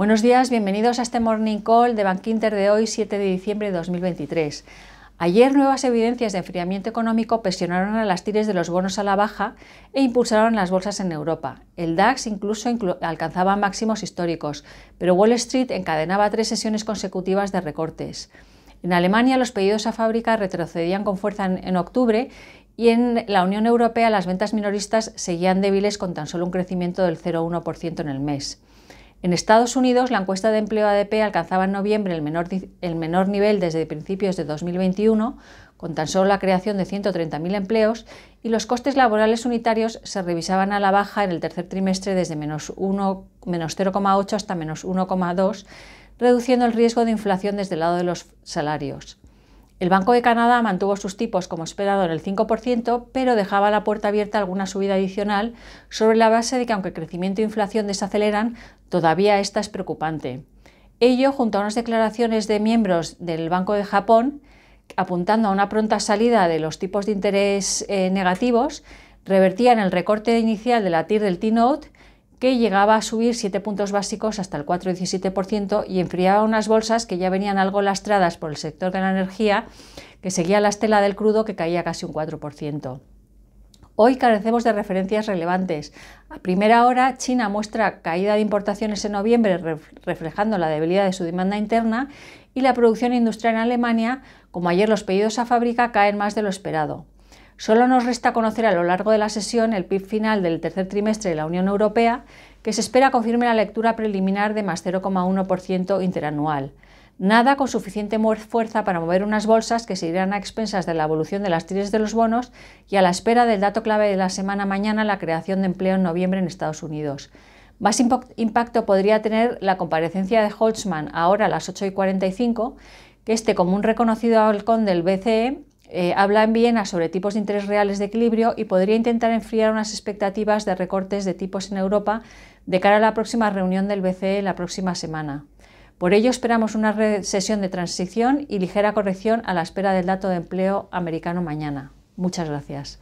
Buenos días, bienvenidos a este Morning Call de Bankinter de hoy, 7 de diciembre de 2023. Ayer nuevas evidencias de enfriamiento económico presionaron a las tires de los bonos a la baja e impulsaron las bolsas en Europa. El DAX incluso alcanzaba máximos históricos, pero Wall Street encadenaba tres sesiones consecutivas de recortes. En Alemania los pedidos a fábrica retrocedían con fuerza en octubre y en la Unión Europea las ventas minoristas seguían débiles con tan solo un crecimiento del 0,1% en el mes. En Estados Unidos, la encuesta de empleo ADP alcanzaba en noviembre el menor, nivel desde principios de 2021, con tan solo la creación de 130.000 empleos, y los costes laborales unitarios se revisaban a la baja en el tercer trimestre desde menos 0,8 hasta menos 1,2, reduciendo el riesgo de inflación desde el lado de los salarios. El Banco de Canadá mantuvo sus tipos como esperado en el 5%, pero dejaba la puerta abierta a alguna subida adicional sobre la base de que aunque el crecimiento e inflación desaceleran, todavía esta es preocupante. Ello junto a unas declaraciones de miembros del Banco de Japón apuntando a una pronta salida de los tipos de interés negativos, eh, negativos, revertían el recorte inicial de la TIR del T-Note que llegaba a subir 7 puntos básicos hasta el 4,17% y enfriaba unas bolsas que ya venían algo lastradas por el sector de la energía, que seguía la estela del crudo que caía casi un 4%. Hoy carecemos de referencias relevantes. A primera hora, China muestra caída de importaciones en noviembre reflejando la debilidad de su demanda interna y la producción industrial en Alemania, como ayer los pedidos a fábrica, caen más de lo esperado. Solo nos resta conocer a lo largo de la sesión el PIB final del tercer trimestre de la Unión Europea, que se espera confirme la lectura preliminar de más 0,1% interanual. Nada con suficiente fuerza para mover unas bolsas que se irán a expensas de la evolución de las tiras de los bonos y a la espera del dato clave de la semana mañana, la creación de empleo en noviembre en Estados Unidos. Más impacto podría tener la comparecencia de Holtzman ahora a las 8 45, que este, como un reconocido halcón del BCE, eh, Habla en Viena sobre tipos de interés reales de equilibrio y podría intentar enfriar unas expectativas de recortes de tipos en Europa de cara a la próxima reunión del BCE la próxima semana. Por ello esperamos una sesión de transición y ligera corrección a la espera del dato de empleo americano mañana. Muchas gracias.